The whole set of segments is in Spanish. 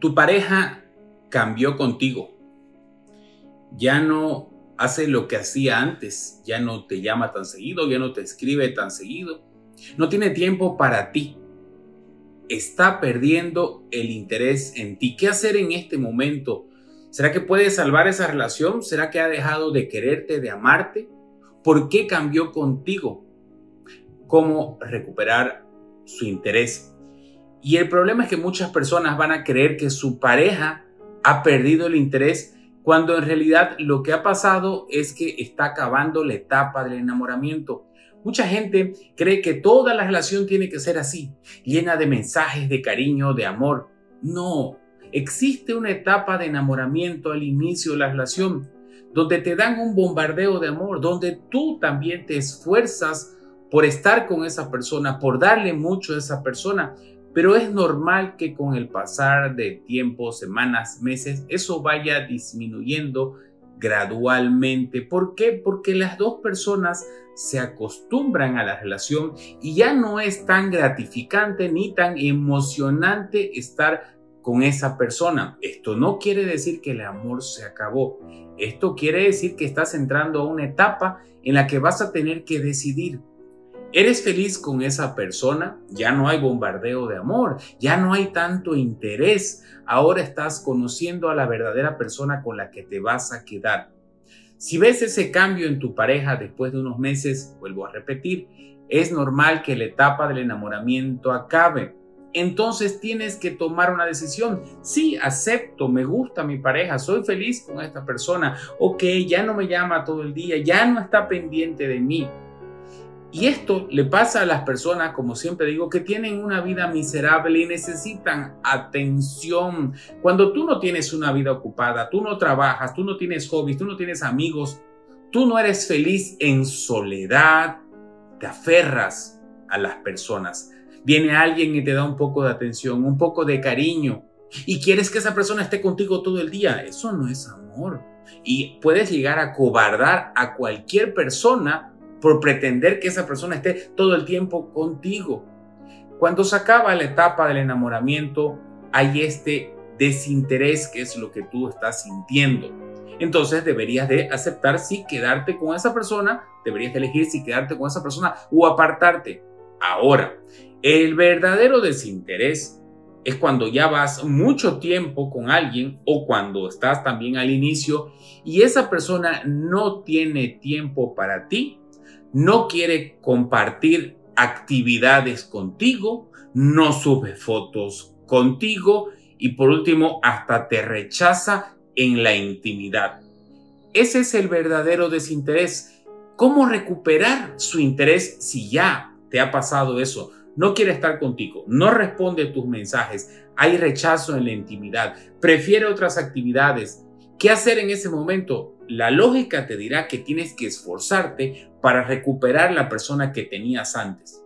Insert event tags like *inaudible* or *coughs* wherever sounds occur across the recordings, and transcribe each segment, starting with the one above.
Tu pareja cambió contigo. Ya no hace lo que hacía antes, ya no te llama tan seguido, ya no te escribe tan seguido, no tiene tiempo para ti. Está perdiendo el interés en ti. ¿Qué hacer en este momento? ¿Será que puede salvar esa relación? ¿Será que ha dejado de quererte, de amarte? ¿Por qué cambió contigo? ¿Cómo recuperar su interés? Y el problema es que muchas personas van a creer que su pareja ha perdido el interés cuando en realidad lo que ha pasado es que está acabando la etapa del enamoramiento. Mucha gente cree que toda la relación tiene que ser así, llena de mensajes de cariño, de amor. No, existe una etapa de enamoramiento al inicio de la relación, donde te dan un bombardeo de amor, donde tú también te esfuerzas por estar con esa persona, por darle mucho a esa persona, pero es normal que con el pasar de tiempo, semanas, meses, eso vaya disminuyendo gradualmente. ¿Por qué? Porque las dos personas se acostumbran a la relación y ya no es tan gratificante ni tan emocionante estar con esa persona. Esto no quiere decir que el amor se acabó. Esto quiere decir que estás entrando a una etapa en la que vas a tener que decidir Eres feliz con esa persona, ya no hay bombardeo de amor, ya no hay tanto interés, ahora estás conociendo a la verdadera persona con la que te vas a quedar. Si ves ese cambio en tu pareja después de unos meses, vuelvo a repetir, es normal que la etapa del enamoramiento acabe. Entonces tienes que tomar una decisión. Sí, acepto, me gusta mi pareja, soy feliz con esta persona. Ok, ya no me llama todo el día, ya no está pendiente de mí y esto le pasa a las personas, como siempre digo, que tienen una vida miserable y necesitan atención. Cuando tú no tienes una vida ocupada, tú no trabajas, tú no tienes hobbies, tú no tienes amigos, tú no eres feliz en soledad, te aferras a las personas. Viene alguien y te da un poco de atención, un poco de cariño, y quieres que esa persona esté contigo todo el día. Eso no es amor. Y puedes llegar a cobardar a cualquier persona por pretender que esa persona esté todo el tiempo contigo. Cuando se acaba la etapa del enamoramiento, hay este desinterés que es lo que tú estás sintiendo. Entonces deberías de aceptar si quedarte con esa persona, deberías de elegir si quedarte con esa persona o apartarte. Ahora, el verdadero desinterés es cuando ya vas mucho tiempo con alguien o cuando estás también al inicio y esa persona no tiene tiempo para ti no quiere compartir actividades contigo, no sube fotos contigo y por último hasta te rechaza en la intimidad. Ese es el verdadero desinterés. ¿Cómo recuperar su interés si ya te ha pasado eso? No quiere estar contigo, no responde tus mensajes, hay rechazo en la intimidad, prefiere otras actividades. ¿Qué hacer en ese momento? La lógica te dirá que tienes que esforzarte para recuperar la persona que tenías antes.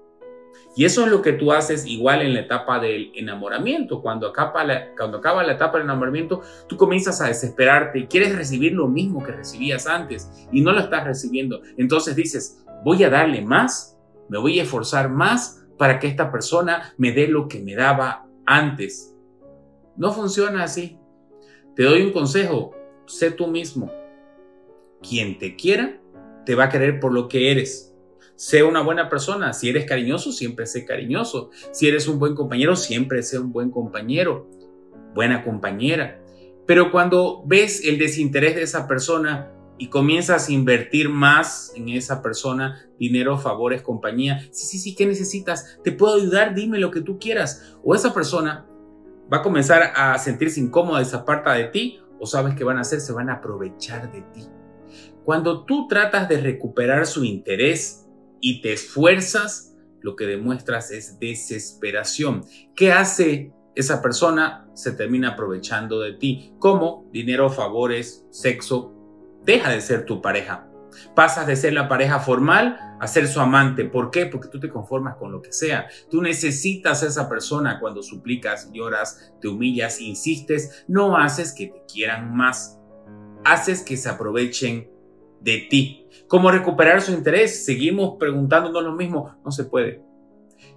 Y eso es lo que tú haces igual en la etapa del enamoramiento. Cuando acaba la, cuando acaba la etapa del enamoramiento, tú comienzas a desesperarte y quieres recibir lo mismo que recibías antes y no lo estás recibiendo. Entonces dices, voy a darle más, me voy a esforzar más para que esta persona me dé lo que me daba antes. No funciona así. Te doy un consejo, sé tú mismo quien te quiera te va a querer por lo que eres. Sé una buena persona. Si eres cariñoso, siempre sé cariñoso. Si eres un buen compañero, siempre sé un buen compañero. Buena compañera. Pero cuando ves el desinterés de esa persona y comienzas a invertir más en esa persona, dinero, favores, compañía, sí, sí, sí, ¿qué necesitas? ¿Te puedo ayudar? Dime lo que tú quieras. O esa persona va a comenzar a sentirse incómoda se aparta de ti o sabes que van a hacer, se van a aprovechar de ti. Cuando tú tratas de recuperar su interés y te esfuerzas, lo que demuestras es desesperación. ¿Qué hace esa persona? Se termina aprovechando de ti. ¿Cómo? Dinero, favores, sexo. Deja de ser tu pareja. Pasas de ser la pareja formal a ser su amante. ¿Por qué? Porque tú te conformas con lo que sea. Tú necesitas a esa persona cuando suplicas, lloras, te humillas, insistes. No haces que te quieran más. Haces que se aprovechen de ti. ¿Cómo recuperar su interés? Seguimos preguntándonos lo mismo. No se puede.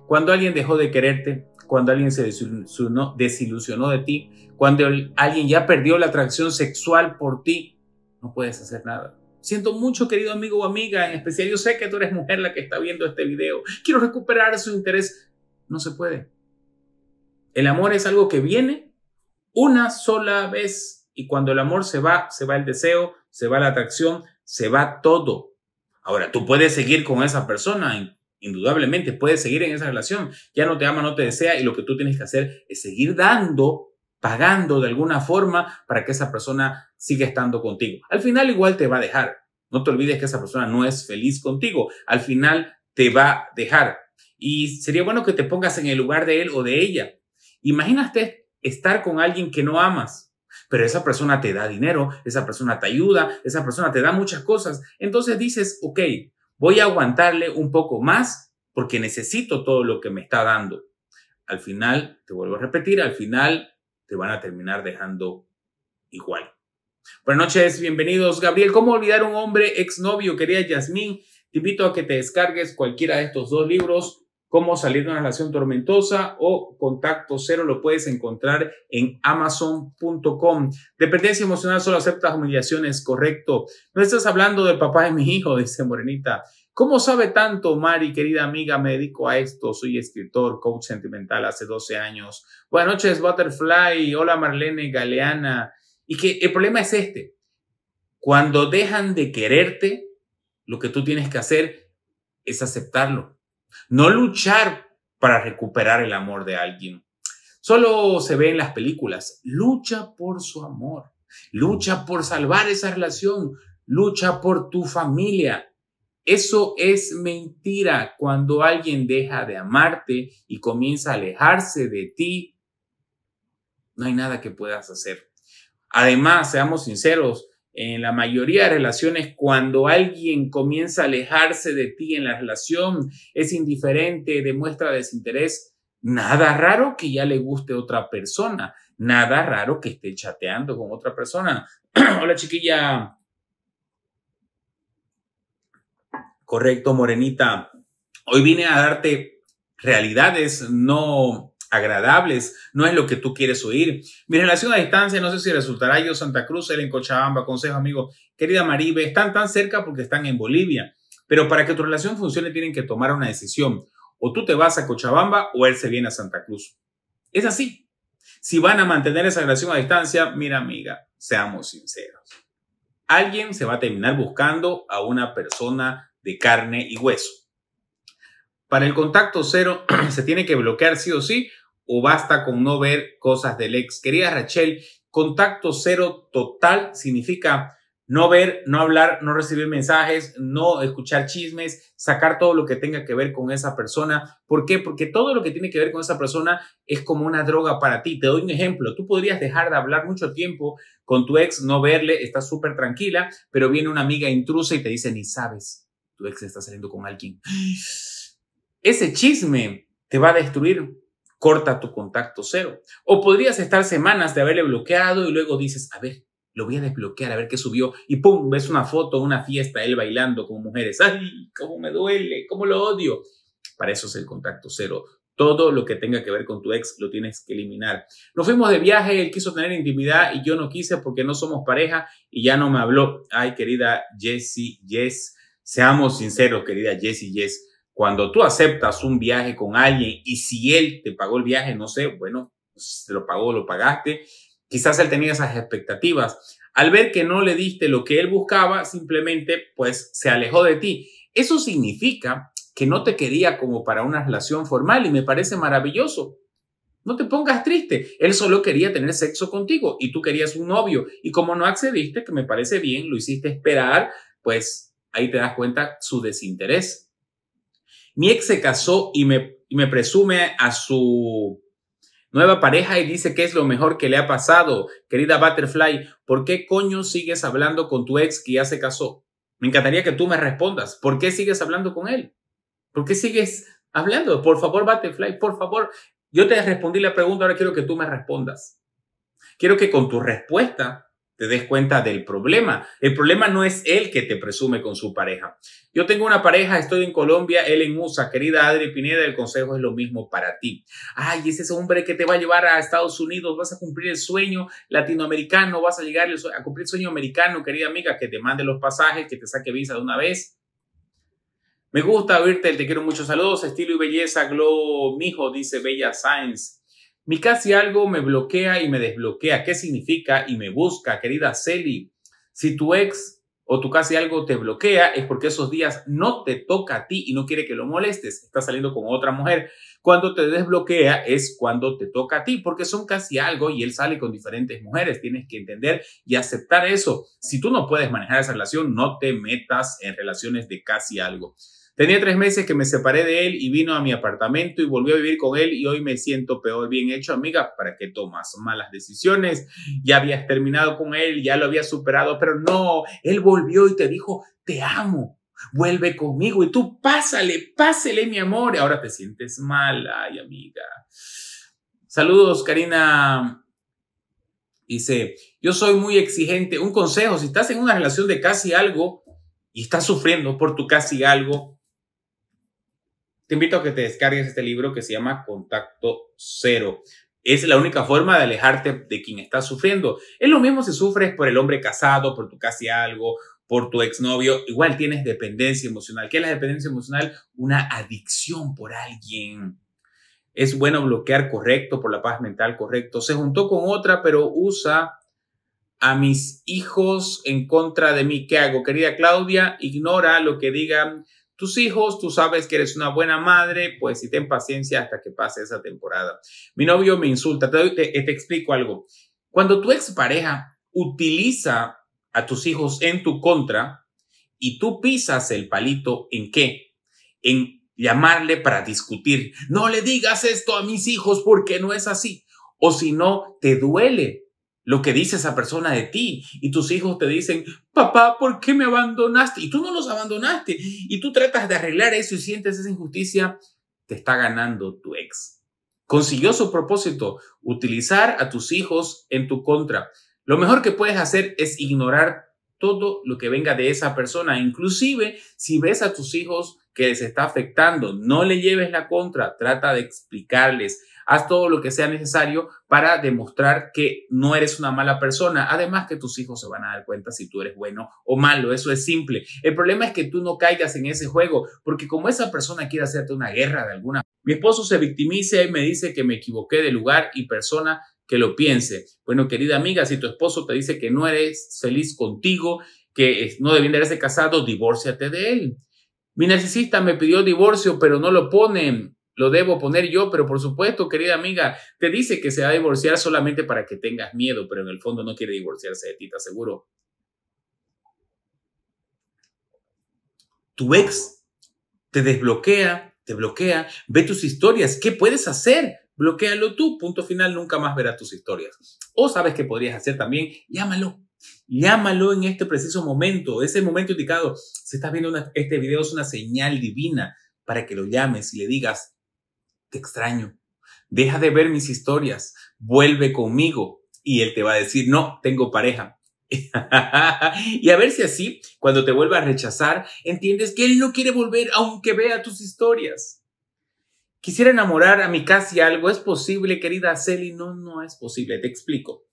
Cuando alguien dejó de quererte, cuando alguien se desilusionó, de ti, cuando alguien ya perdió la atracción sexual por ti, no puedes hacer nada. Siento mucho, querido amigo o amiga, en especial yo sé que tú eres mujer la que está viendo este video. Quiero recuperar su interés. No se puede. El amor es algo que viene una sola vez y cuando el amor se va, se va el deseo, se va la atracción, se va todo. Ahora, tú puedes seguir con esa persona, indudablemente, puedes seguir en esa relación. Ya no te ama, no te desea y lo que tú tienes que hacer es seguir dando, pagando de alguna forma para que esa persona siga estando contigo. Al final igual te va a dejar. No te olvides que esa persona no es feliz contigo. Al final te va a dejar. Y sería bueno que te pongas en el lugar de él o de ella. Imagínate estar con alguien que no amas pero esa persona te da dinero, esa persona te ayuda, esa persona te da muchas cosas. Entonces dices, ok, voy a aguantarle un poco más porque necesito todo lo que me está dando. Al final, te vuelvo a repetir, al final te van a terminar dejando igual. Buenas noches, bienvenidos. Gabriel, ¿cómo olvidar un hombre exnovio? Quería Yasmín, te invito a que te descargues cualquiera de estos dos libros Cómo salir de una relación tormentosa o Contacto Cero lo puedes encontrar en amazon.com. Dependencia emocional solo aceptas humillaciones, correcto. No estás hablando del papá de mi hijo, *laughs* dice Morenita. ¿Cómo sabe tanto, Mari, querida amiga? Me dedico a esto, soy escritor, coach sentimental hace 12 años. Buenas noches, Butterfly. Hola, Marlene Galeana. Y que el problema es este. Cuando dejan de quererte, lo que tú tienes que hacer es aceptarlo no luchar para recuperar el amor de alguien. Solo se ve en las películas. Lucha por su amor. Lucha por salvar esa relación. Lucha por tu familia. Eso es mentira cuando alguien deja de amarte y comienza a alejarse de ti. No hay nada que puedas hacer. Además, seamos sinceros, en la mayoría de relaciones, cuando alguien comienza a alejarse de ti en la relación, es indiferente, demuestra desinterés, nada raro que ya le guste otra persona, nada raro que esté chateando con otra persona. *clears throat* Hola chiquilla. Correcto, Morenita. Hoy vine a darte realidades, no agradables, no es lo que tú quieres oír. Mi relación a distancia, no sé si resultará yo, Santa Cruz, él en Cochabamba, consejo amigo, querida Maribe, están tan cerca porque están en Bolivia, pero para que tu relación funcione tienen que tomar una decisión. O tú te vas a Cochabamba o él se viene a Santa Cruz. Es así. Si van a mantener esa relación a distancia, mira amiga, seamos sinceros. Alguien se va a terminar buscando a una persona de carne y hueso. Para el contacto cero *clears throat* se tiene que bloquear sí o sí o basta con no ver cosas del ex. Querida Rachel, contacto cero total significa no ver, no hablar, no recibir mensajes, no escuchar chismes, sacar todo lo que tenga que ver con esa persona. ¿Por qué? Porque todo lo que tiene que ver con esa persona es como una droga para ti. Te doy un ejemplo. Tú podrías dejar de hablar mucho tiempo con tu ex, no verle, estás súper tranquila, pero viene una amiga intrusa y te dice, ni sabes, tu ex está saliendo con alguien. Ese chisme te va a destruir. Corta tu contacto cero. O podrías estar semanas de haberle bloqueado y luego dices, a ver, lo voy a desbloquear, a ver qué subió. Y pum, ves una foto, una fiesta, él bailando con mujeres. ¡Ay, cómo me duele! ¡Cómo lo odio! Para eso es el contacto cero. Todo lo que tenga que ver con tu ex lo tienes que eliminar. Nos fuimos de viaje, él quiso tener intimidad y yo no quise porque no somos pareja y ya no me habló. Ay, querida Jessie, Jess, Seamos sinceros, querida Jessie, Jess. Cuando tú aceptas un viaje con alguien y si él te pagó el viaje, no sé, bueno, se pues, lo pagó, lo pagaste, quizás él tenía esas expectativas. Al ver que no le diste lo que él buscaba, simplemente pues se alejó de ti. Eso significa que no te quería como para una relación formal y me parece maravilloso. No te pongas triste. Él solo quería tener sexo contigo y tú querías un novio. Y como no accediste, que me parece bien, lo hiciste esperar, pues ahí te das cuenta su desinterés. Mi ex se casó y me, me presume a su nueva pareja y dice que es lo mejor que le ha pasado. Querida Butterfly, ¿por qué coño sigues hablando con tu ex que ya se casó? Me encantaría que tú me respondas. ¿Por qué sigues hablando con él? ¿Por qué sigues hablando? Por favor, Butterfly, por favor. Yo te respondí la pregunta, ahora quiero que tú me respondas. Quiero que con tu respuesta te des cuenta del problema. El problema no es él que te presume con su pareja. Yo tengo una pareja, estoy en Colombia, él en USA, querida Adri Pineda, el consejo es lo mismo para ti. Ay, ese hombre que te va a llevar a Estados Unidos, vas a cumplir el sueño latinoamericano, vas a llegar a cumplir el sueño americano, querida amiga, que te mande los pasajes, que te saque visa de una vez. Me gusta oírte, te quiero muchos saludos, estilo y belleza, Glow Mijo, dice Bella Science. Mi casi algo me bloquea y me desbloquea. ¿Qué significa? Y me busca, querida Celi. Si tu ex o tu casi algo te bloquea, es porque esos días no te toca a ti y no quiere que lo molestes. Está saliendo con otra mujer. Cuando te desbloquea es cuando te toca a ti, porque son casi algo y él sale con diferentes mujeres. Tienes que entender y aceptar eso. Si tú no puedes manejar esa relación, no te metas en relaciones de casi algo. Tenía tres meses que me separé de él y vino a mi apartamento y volvió a vivir con él y hoy me siento peor. Bien hecho, amiga, ¿para qué tomas malas decisiones? Ya habías terminado con él, ya lo habías superado, pero no, él volvió y te dijo, te amo. Vuelve conmigo y tú pásale, pásale mi amor. Y Ahora te sientes mal, ay amiga. Saludos, Karina Dice, yo soy muy exigente. Un consejo, si estás en una relación de casi algo y estás sufriendo por tu casi algo, te invito a que te descargues este libro que se llama Contacto Cero. Es la única forma de alejarte de quien está sufriendo. Es lo mismo si sufres por el hombre casado, por tu casi algo, por tu exnovio. Igual tienes dependencia emocional. ¿Qué es la dependencia emocional? Una adicción por alguien. Es bueno bloquear correcto por la paz mental correcto. Se juntó con otra, pero usa a mis hijos en contra de mí. ¿Qué hago? Querida Claudia, ignora lo que digan tus hijos, tú sabes que eres una buena madre, pues si ten paciencia hasta que pase esa temporada. Mi novio me insulta, te, te, te explico algo. Cuando tu expareja utiliza a tus hijos en tu contra y tú pisas el palito, ¿en qué? En llamarle para discutir. No le digas esto a mis hijos porque no es así. O si no, te duele lo que dice esa persona de ti. Y tus hijos te dicen, papá, ¿por qué me abandonaste? Y tú no los abandonaste. Y tú tratas de arreglar eso y sientes esa injusticia. Te está ganando tu ex. Consiguió su propósito, utilizar a tus hijos en tu contra. Lo mejor que puedes hacer es ignorar todo lo que venga de esa persona, inclusive si ves a tus hijos que les está afectando, no le lleves la contra, trata de explicarles, Haz todo lo que sea necesario para demostrar que no eres una mala persona. Además que tus hijos se van a dar cuenta si tú eres bueno o malo. Eso es simple. El problema es que tú no caigas en ese juego, porque como esa persona quiere hacerte una guerra de alguna... Mi esposo se victimiza y me dice que me equivoqué de lugar y persona que lo piense. Bueno, querida amiga, si tu esposo te dice que no eres feliz contigo, que no deberías haberse casado, divórciate de él. Mi narcisista me pidió divorcio, pero no lo pone lo debo poner yo, pero por supuesto, querida amiga, te dice que se va a divorciar solamente para que tengas miedo, pero en el fondo no quiere divorciarse de ti, te aseguro. Tu ex te desbloquea, te bloquea, ve tus historias, ¿qué puedes hacer? Bloquéalo tú, punto final, nunca más verás tus historias. O sabes qué podrías hacer también, llámalo, Llámalo en este preciso momento, ese momento indicado. Si estás viendo este video es una señal divina para que lo llames y le digas, extraño, deja de ver mis historias, vuelve conmigo. Y él te va a decir, no, tengo pareja. *laughs* y a ver si así, cuando te vuelva a rechazar, entiendes que él no quiere volver aunque vea tus historias. Quisiera enamorar a mi casi algo. ¿Es posible, querida Celi? No, no es posible. Te explico.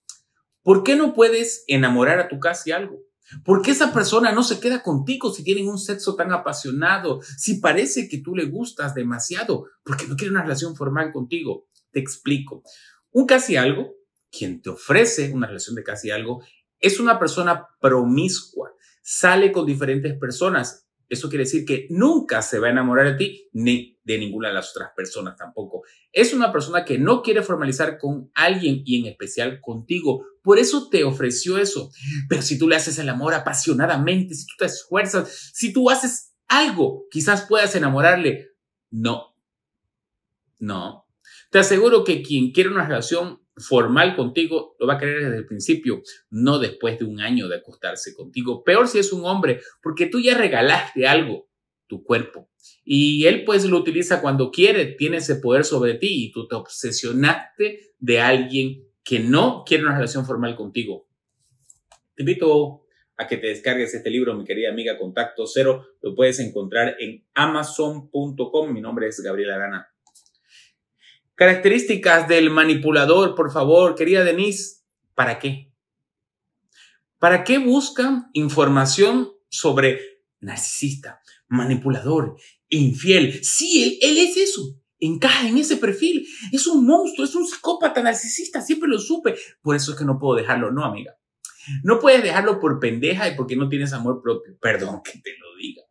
¿Por qué no puedes enamorar a tu casi algo? Porque esa persona no se queda contigo si tienen un sexo tan apasionado? Si parece que tú le gustas demasiado, porque no quiere una relación formal contigo. Te explico. Un casi algo, quien te ofrece una relación de casi algo, es una persona promiscua, sale con diferentes personas eso quiere decir que nunca se va a enamorar de ti ni de ninguna de las otras personas tampoco. Es una persona que no quiere formalizar con alguien y en especial contigo. Por eso te ofreció eso. Pero si tú le haces el amor apasionadamente, si tú te esfuerzas, si tú haces algo, quizás puedas enamorarle. No. No. Te aseguro que quien quiere una relación formal contigo, lo va a querer desde el principio, no después de un año de acostarse contigo. Peor si es un hombre, porque tú ya regalaste algo, tu cuerpo. Y él pues lo utiliza cuando quiere, tiene ese poder sobre ti y tú te obsesionaste de alguien que no quiere una relación formal contigo. Te invito a que te descargues este libro, mi querida amiga Contacto Cero. Lo puedes encontrar en amazon.com. Mi nombre es Gabriela Arana. Características del manipulador, por favor, querida Denise. ¿Para qué? ¿Para qué buscan información sobre narcisista, manipulador, infiel? Sí, él, él es eso. Encaja en ese perfil. Es un monstruo, es un psicópata narcisista, siempre lo supe. Por eso es que no puedo dejarlo, no, amiga. No puedes dejarlo por pendeja y porque no tienes amor propio. Perdón que te lo diga.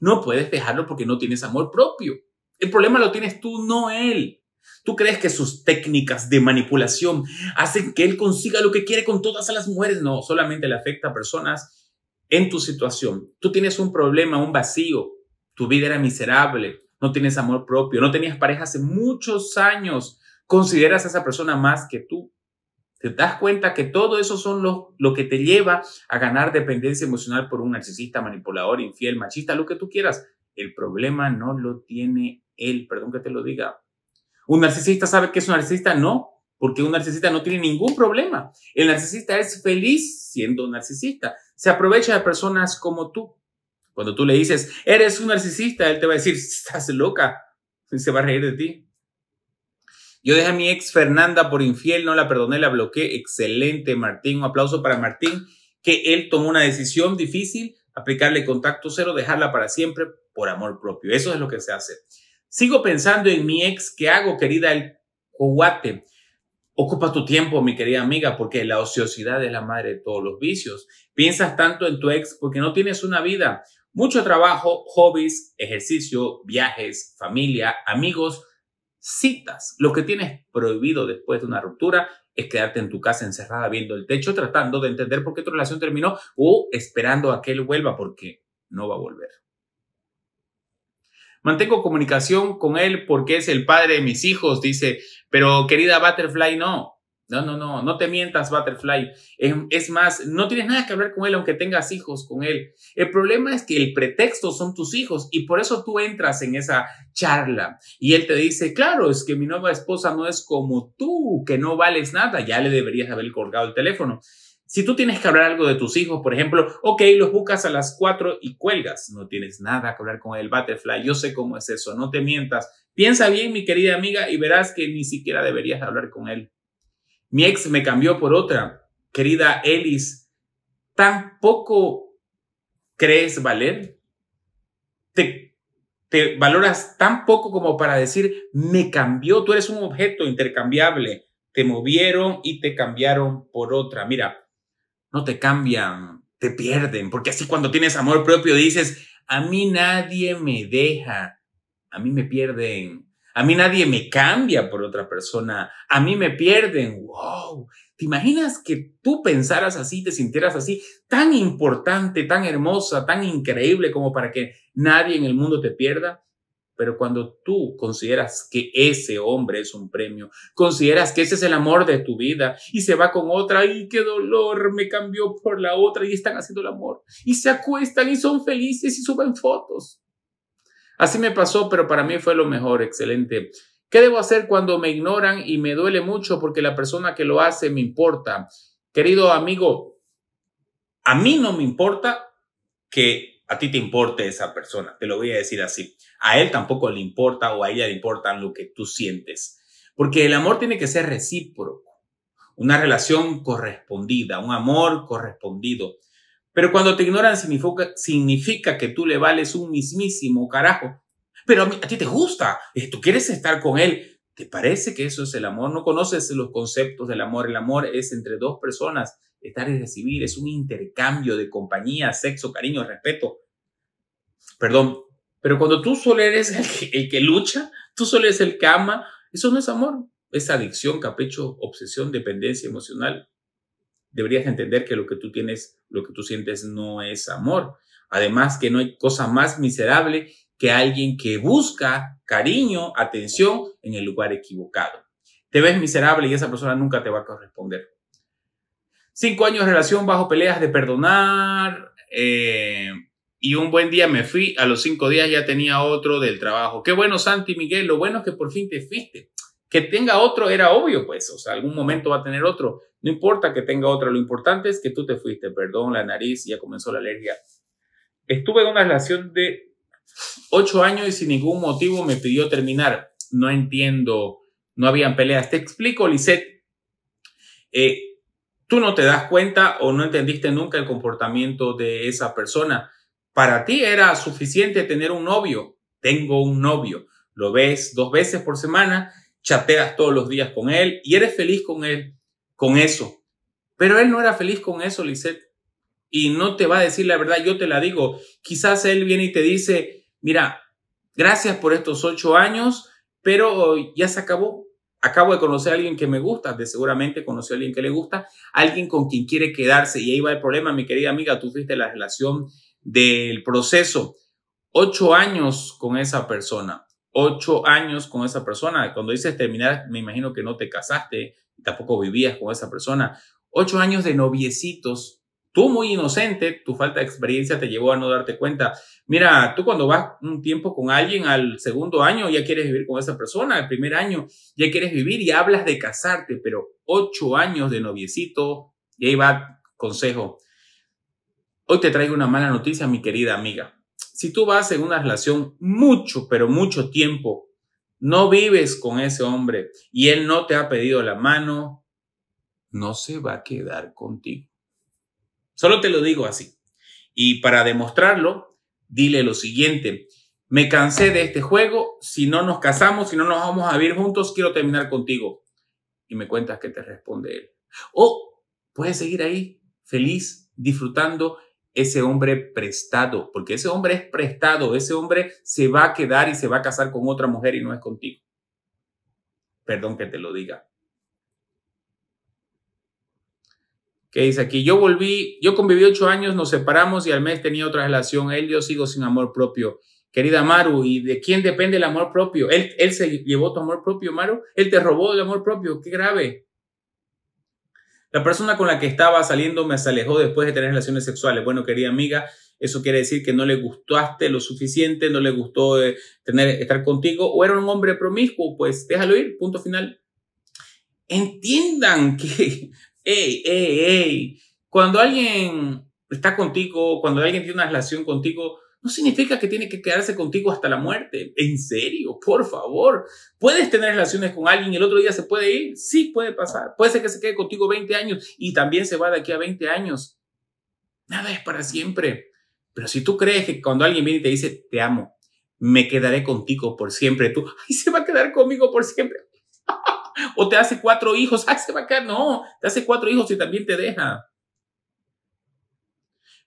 No puedes dejarlo porque no tienes amor propio. El problema lo tienes tú, no él. ¿Tú crees que sus técnicas de manipulación hacen que él consiga lo que quiere con todas las mujeres? No, solamente le afecta a personas en tu situación. Tú tienes un problema, un vacío, tu vida era miserable, no tienes amor propio, no tenías pareja hace muchos años, consideras a esa persona más que tú. Te das cuenta que todo eso son lo, lo que te lleva a ganar dependencia emocional por un narcisista, manipulador, infiel, machista, lo que tú quieras. El problema no lo tiene él, perdón que te lo diga, ¿Un narcisista sabe que es un narcisista? No, porque un narcisista no tiene ningún problema. El narcisista es feliz siendo narcisista. Se aprovecha de personas como tú. Cuando tú le dices, eres un narcisista, él te va a decir, estás loca. Y se va a reír de ti. Yo dejé a mi ex Fernanda por infiel, no la perdoné, la bloqueé. Excelente, Martín. Un aplauso para Martín, que él tomó una decisión difícil, aplicarle contacto cero, dejarla para siempre por amor propio. Eso es lo que se hace. Sigo pensando en mi ex, ¿qué hago, querida el juguete. Ocupa tu tiempo, mi querida amiga, porque la ociosidad es la madre de todos los vicios. Piensas tanto en tu ex porque no tienes una vida. Mucho trabajo, hobbies, ejercicio, viajes, familia, amigos, citas. Lo que tienes prohibido después de una ruptura es quedarte en tu casa encerrada viendo el techo, tratando de entender por qué tu relación terminó o esperando a que él vuelva porque no va a volver. Mantengo comunicación con él porque es el padre de mis hijos, dice, pero querida Butterfly, no. No, no, no, no te mientas, Butterfly. Es, más, no tienes nada que hablar con él aunque tengas hijos con él. El problema es que el pretexto son tus hijos y por eso tú entras en esa charla y él te dice, claro, es que mi nueva esposa no es como tú, que no vales nada, ya le deberías haber colgado el teléfono. Si tú tienes que hablar algo de tus hijos, por ejemplo, ok, los buscas a las cuatro y cuelgas, no tienes nada que hablar con el butterfly, yo sé cómo es eso, no te mientas. Piensa bien, mi querida amiga, y verás que ni siquiera deberías hablar con él. Mi ex me cambió por otra, querida Elis, ¿tampoco crees valer? ¿Te, te valoras tan poco como para decir, me cambió, tú eres un objeto intercambiable, te movieron y te cambiaron por otra. Mira, no te cambian, te pierden, porque así cuando tienes amor propio dices, a mí nadie me deja, a mí me pierden, a mí nadie me cambia por otra persona, a mí me pierden, wow. ¿Te imaginas que tú pensaras así, te sintieras así, tan importante, tan hermosa, tan increíble como para que nadie en el mundo te pierda? Pero cuando tú consideras que ese hombre es un premio, consideras que ese es el amor de tu vida y se va con otra, y qué dolor, me cambió por la otra y están haciendo el amor y se acuestan y son felices y suben fotos. Así me pasó, pero para mí fue lo mejor, excelente. ¿Qué debo hacer cuando me ignoran y me duele mucho porque la persona que lo hace me importa? Querido amigo, a mí no me importa que a ti te importa esa persona, te lo voy a decir así. A él tampoco le importa o a ella le importa lo que tú sientes. Porque el amor tiene que ser recíproco, una relación correspondida, un amor correspondido. Pero cuando te ignoran significa, que tú le vales un mismísimo carajo. Pero a, a ti te gusta, eh, tú quieres estar con él. ¿Te parece que eso es el amor? No conoces los conceptos del amor. El amor es entre dos personas Estar y recibir es un intercambio de compañía, sexo, cariño, respeto. Perdón, pero cuando tú solo eres el que, lucha, tú solo eres el que ama, eso no es amor, es adicción, capricho, obsesión, dependencia emocional. Deberías entender que lo que tú tienes, lo que tú sientes no es amor. Además que no hay cosa más miserable que alguien que busca cariño, atención en el lugar equivocado. Te ves miserable y esa persona nunca te va a corresponder. Cinco años de relación bajo peleas de perdonar. Eh, y un buen día me fui. A los cinco días ya tenía otro del trabajo. Qué bueno, Santi Miguel. Lo bueno es que por fin te fuiste. Que tenga otro era obvio, pues. O sea, algún momento va a tener otro. No importa que tenga otro. Lo importante es que tú te fuiste. Perdón, la nariz, ya comenzó la alergia. Estuve en una relación de ocho años y sin ningún motivo me pidió terminar. No entiendo. No habían peleas. Te explico, Lisette. Eh, tú no te das cuenta o no entendiste nunca el comportamiento de esa persona. Para ti era suficiente tener un novio. Tengo un novio. Lo ves dos veces por semana, chateas todos los días con él y eres feliz con él, con eso. Pero él no era feliz con eso, Lisette. Y no te va a decir la verdad, yo te la digo. Quizás él viene y te dice, mira, gracias por estos ocho años, pero ya se acabó acabo de conocer a alguien que me gusta, de seguramente conoció a alguien que le gusta, alguien con quien quiere quedarse. Y ahí va el problema, mi querida amiga, tú fuiste la relación del proceso. Ocho años con esa persona, ocho años con esa persona. Cuando dices terminar, me imagino que no te casaste, tampoco vivías con esa persona. Ocho años de noviecitos tú muy inocente, tu falta de experiencia te llevó a no darte cuenta. Mira, tú cuando vas un tiempo con alguien al segundo año ya quieres vivir con esa persona, El primer año ya quieres vivir y hablas de casarte, pero ocho años de noviecito, y ahí va consejo. Hoy te traigo una mala noticia, mi querida amiga. Si tú vas en una relación mucho, pero mucho tiempo, no vives con ese hombre y él no te ha pedido la mano, no se va a quedar contigo Solo te lo digo así. Y para demostrarlo, dile lo siguiente. Me cansé de este juego. Si no nos casamos, si no nos vamos a vivir juntos, quiero terminar contigo. Y me cuentas qué te responde él. O puedes seguir ahí, feliz, disfrutando ese hombre prestado, porque ese hombre es prestado, ese hombre se va a quedar y se va a casar con otra mujer y no es contigo. Perdón que te lo diga, que dice aquí, yo volví, yo conviví ocho años, nos separamos y al mes tenía otra relación, él yo sigo sin amor propio. Querida Maru, ¿y de quién depende el amor propio? ¿Él, él se llevó tu amor propio, Maru? ¿Él te robó el amor propio? Qué grave. La persona con la que estaba saliendo me alejó después de tener relaciones sexuales. Bueno, querida amiga, eso quiere decir que no le gustaste lo suficiente, no le gustó eh, tener, estar contigo, o era un hombre promiscuo, pues déjalo ir, punto final entiendan que Ey, ey, ey. Cuando alguien está contigo, cuando alguien tiene una relación contigo, no significa que tiene que quedarse contigo hasta la muerte. En serio, por favor. Puedes tener relaciones con alguien y el otro día se puede ir. Sí, puede pasar. Puede ser que se quede contigo 20 años y también se va de aquí a 20 años. Nada es para siempre. Pero si tú crees que cuando alguien viene y te dice, te amo, me quedaré contigo por siempre, tú, ay, se va a quedar conmigo por siempre. *laughs* o te hace cuatro hijos, ay, se va acá, no, te hace cuatro hijos y también te deja.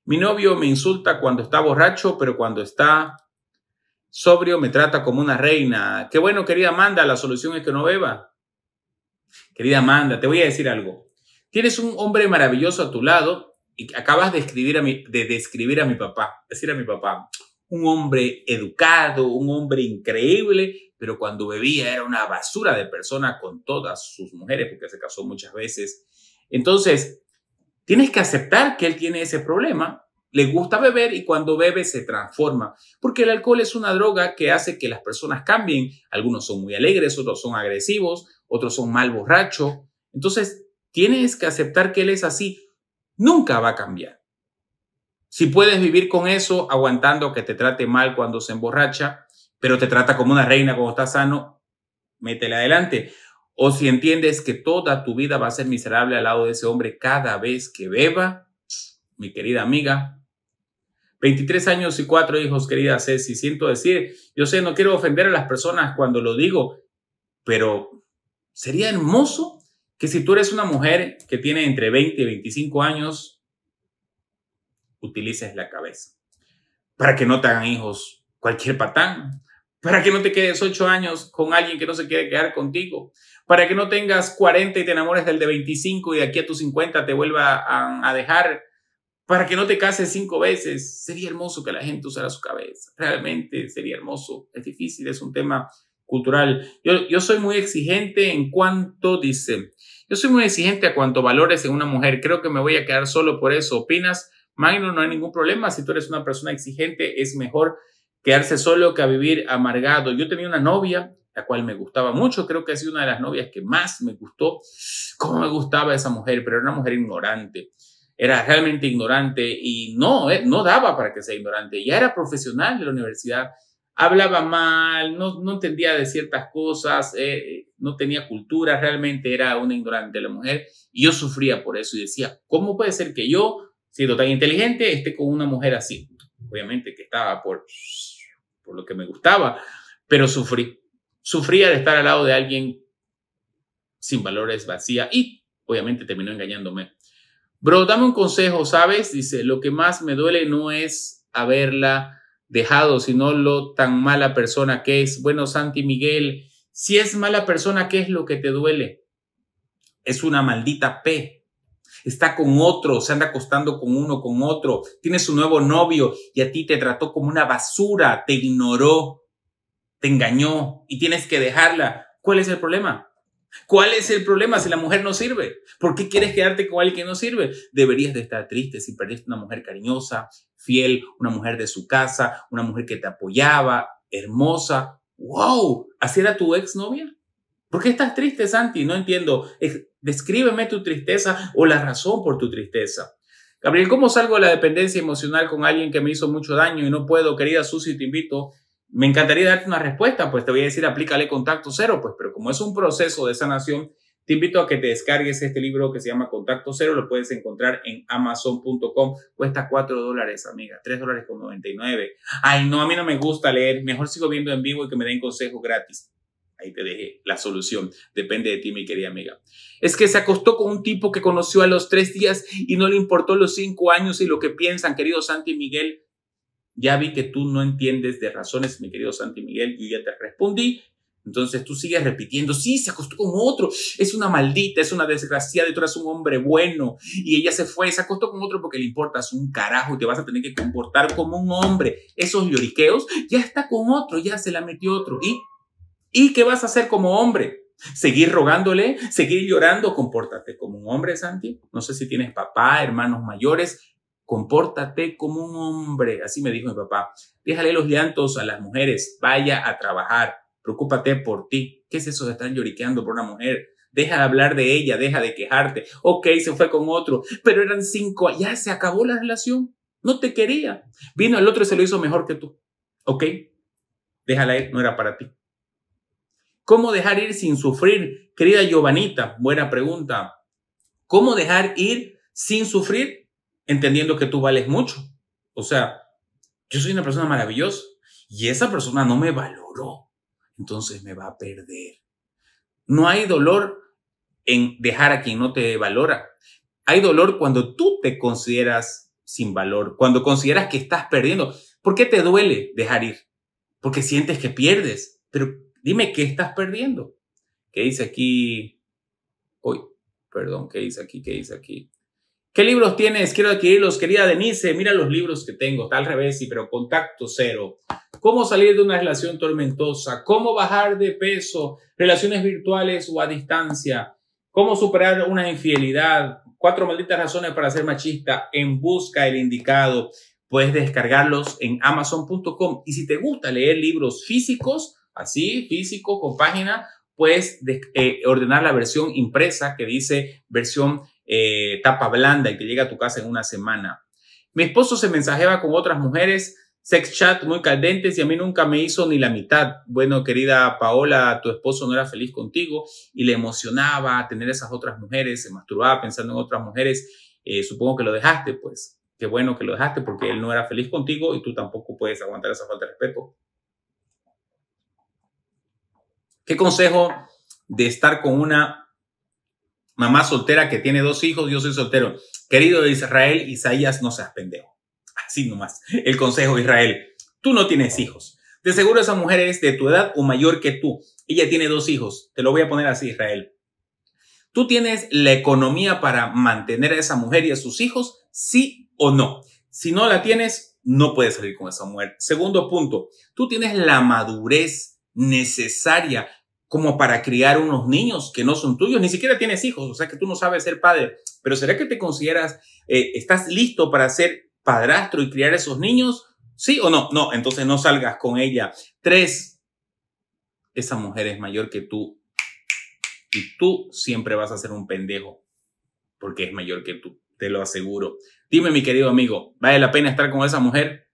Mi novio me insulta cuando está borracho, pero cuando está sobrio me trata como una reina. Qué bueno, querida Amanda, la solución es que no beba. Querida Amanda, te voy a decir algo. Tienes un hombre maravilloso a tu lado y acabas de, escribir a de describir a mi papá, decir a mi papá, un hombre educado, un hombre increíble, pero cuando bebía era una basura de persona con todas sus mujeres, porque se casó muchas veces. Entonces, tienes que aceptar que él tiene ese problema, le gusta beber y cuando bebe se transforma, porque el alcohol es una droga que hace que las personas cambien, algunos son muy alegres, otros son agresivos, otros son mal borrachos, entonces tienes que aceptar que él es así, nunca va a cambiar. Si puedes vivir con eso, aguantando que te trate mal cuando se emborracha, pero te trata como una reina cuando estás sano, métele adelante. O si entiendes que toda tu vida va a ser miserable al lado de ese hombre cada vez que beba, mi querida amiga, 23 años y cuatro hijos, querida Ceci. Siento decir, yo sé, no quiero ofender a las personas cuando lo digo, pero sería hermoso que si tú eres una mujer que tiene entre 20 y 25 años, utilices la cabeza para que no te hagan hijos cualquier patán, para que no te quedes ocho años con alguien que no se quiere quedar contigo, para que no tengas 40 y te enamores del de 25 y de aquí a tus 50 te vuelva a, dejar, para que no te cases cinco veces. Sería hermoso que la gente usara su cabeza, realmente sería hermoso, es difícil, es un tema cultural. Yo, yo soy muy exigente en cuanto dice, yo soy muy exigente a cuanto valores en una mujer, creo que me voy a quedar solo por eso, ¿opinas? Magno, no hay ningún problema, si tú eres una persona exigente es mejor quedarse solo que a vivir amargado. Yo tenía una novia, la cual me gustaba mucho, creo que ha sido una de las novias que más me gustó. ¿Cómo me gustaba esa mujer? Pero era una mujer ignorante. Era realmente ignorante y no, eh, no daba para que sea ignorante. Ya era profesional de la universidad, hablaba mal, no, no entendía de ciertas cosas, eh, no tenía cultura, realmente era una ignorante la mujer. Y yo sufría por eso y decía, ¿cómo puede ser que yo, siendo tan inteligente, esté con una mujer así? Obviamente que estaba por por lo que me gustaba, pero sufrí. sufría de estar al lado de alguien sin valores, vacía y obviamente terminó engañándome. Bro, dame un consejo, ¿sabes? Dice, lo que más me duele no es haberla dejado, sino lo tan mala persona que es. Bueno, Santi Miguel, si es mala persona, ¿qué es lo que te duele? Es una maldita P está con otro, se anda acostando con uno, con otro, tiene su nuevo novio y a ti te trató como una basura, te ignoró, te engañó y tienes que dejarla. ¿Cuál es el problema? ¿Cuál es el problema si la mujer no sirve? ¿Por qué quieres quedarte con alguien que no sirve? Deberías de estar triste si perdiste una mujer cariñosa, fiel, una mujer de su casa, una mujer que te apoyaba, hermosa. ¡Wow! ¿Así era tu exnovia? ¿Por qué estás triste, Santi? No entiendo. Descríbeme tu tristeza o la razón por tu tristeza. Gabriel, ¿cómo salgo de la dependencia emocional con alguien que me hizo mucho daño y no puedo? Querida Susi, te invito. Me encantaría darte una respuesta, pues te voy a decir aplícale contacto cero, pues, pero como es un proceso de sanación, te invito a que te descargues este libro que se llama Contacto Cero, lo puedes encontrar en amazon.com, cuesta 4 dólares, amiga, 3 dólares con 99. Ay, no, a mí no me gusta leer, mejor sigo viendo en vivo y que me den consejos gratis. Ahí te dejé la solución. Depende de ti, mi querida amiga. Es que se acostó con un tipo que conoció a los tres días y no le importó los cinco años y lo que piensan, querido Santi Miguel. Ya vi que tú no entiendes de razones, mi querido Santi Miguel. y ya te respondí. Entonces tú sigues repitiendo, sí, se acostó con otro, es una maldita, es una desgraciada, De tú eres un hombre bueno. Y ella se fue, se acostó con otro porque le importas un carajo y te vas a tener que comportar como un hombre. Esos lloriqueos, ya está con otro, ya se la metió otro. Y ¿Y qué vas a hacer como hombre? ¿Seguir rogándole? ¿Seguir llorando? Compórtate como un hombre, Santi. No sé si tienes papá, hermanos mayores. Compórtate como un hombre. Así me dijo mi papá. Déjale los llantos a las mujeres. Vaya a trabajar. Preocúpate por ti. ¿Qué es eso de estar lloriqueando por una mujer? Deja de hablar de ella, deja de quejarte. Ok, se fue con otro, pero eran cinco. Ya se acabó la relación. No te quería. Vino el otro y se lo hizo mejor que tú. Ok, déjala ir, eh, no era para ti. ¿Cómo dejar ir sin sufrir? Querida Giovanita, buena pregunta. ¿Cómo dejar ir sin sufrir? Entendiendo que tú vales mucho. O sea, yo soy una persona maravillosa y esa persona no me valoró. Entonces me va a perder. No hay dolor en dejar a quien no te valora. Hay dolor cuando tú te consideras sin valor, cuando consideras que estás perdiendo. ¿Por qué te duele dejar ir? Porque sientes que pierdes. Pero Dime qué estás perdiendo. ¿Qué dice aquí? Uy, perdón, ¿qué dice aquí? ¿Qué dice aquí? ¿Qué libros tienes? Quiero adquirirlos. Querida Denise, mira los libros que tengo. Está al revés, sí, pero contacto cero. ¿Cómo salir de una relación tormentosa? ¿Cómo bajar de peso? ¿Relaciones virtuales o a distancia? ¿Cómo superar una infidelidad? Cuatro malditas razones para ser machista en busca del indicado. Puedes descargarlos en amazon.com. Y si te gusta leer libros físicos, así físico con página, puedes eh, ordenar la versión impresa que dice versión eh, tapa blanda y que llega a tu casa en una semana. Mi esposo se mensajeaba con otras mujeres, sex chat muy caldentes y a mí nunca me hizo ni la mitad. Bueno, querida Paola, tu esposo no era feliz contigo y le emocionaba tener esas otras mujeres, se masturbaba pensando en otras mujeres. Eh, supongo que lo dejaste, pues. Qué bueno que lo dejaste porque él no era feliz contigo y tú tampoco puedes aguantar esa falta de respeto ¿Qué consejo de estar con una mamá soltera que tiene dos hijos? Yo soy soltero. Querido de Israel, Isaías, no seas pendejo. Así nomás. El consejo Israel. Tú no tienes hijos. De seguro esa mujer es de tu edad o mayor que tú. Ella tiene dos hijos. Te lo voy a poner así, Israel. ¿Tú tienes la economía para mantener a esa mujer y a sus hijos? Sí o no. Si no la tienes, no puedes salir con esa mujer. Segundo punto, tú tienes la madurez necesaria como para criar unos niños que no son tuyos, ni siquiera tienes hijos, o sea que tú no sabes ser padre, pero ¿será que te consideras, eh, estás listo para ser padrastro y criar esos niños? ¿Sí o no? No, entonces no salgas con ella. Tres, esa mujer es mayor que tú y tú siempre vas a ser un pendejo porque es mayor que tú, te lo aseguro. Dime mi querido amigo, ¿vale la pena estar con esa mujer?